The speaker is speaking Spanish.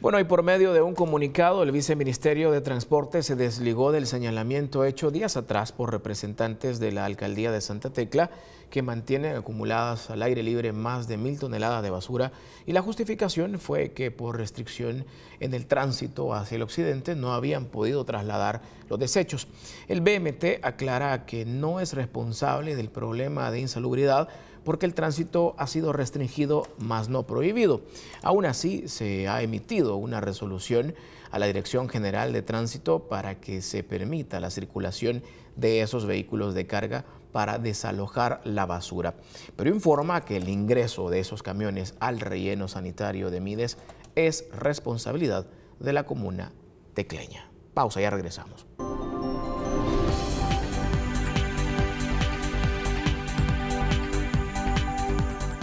Bueno, y por medio de un comunicado, el viceministerio de Transporte se desligó del señalamiento hecho días atrás por representantes de la alcaldía de Santa Tecla, que mantienen acumuladas al aire libre más de mil toneladas de basura, y la justificación fue que por restricción en el tránsito hacia el occidente no habían podido trasladar los desechos. El BMT aclara que no es responsable del problema de insalubridad porque el tránsito ha sido restringido, más no prohibido. Aún así, se ha emitido una resolución a la Dirección General de Tránsito para que se permita la circulación de esos vehículos de carga para desalojar la basura. Pero informa que el ingreso de esos camiones al relleno sanitario de Mides es responsabilidad de la comuna de tecleña. Pausa, ya regresamos.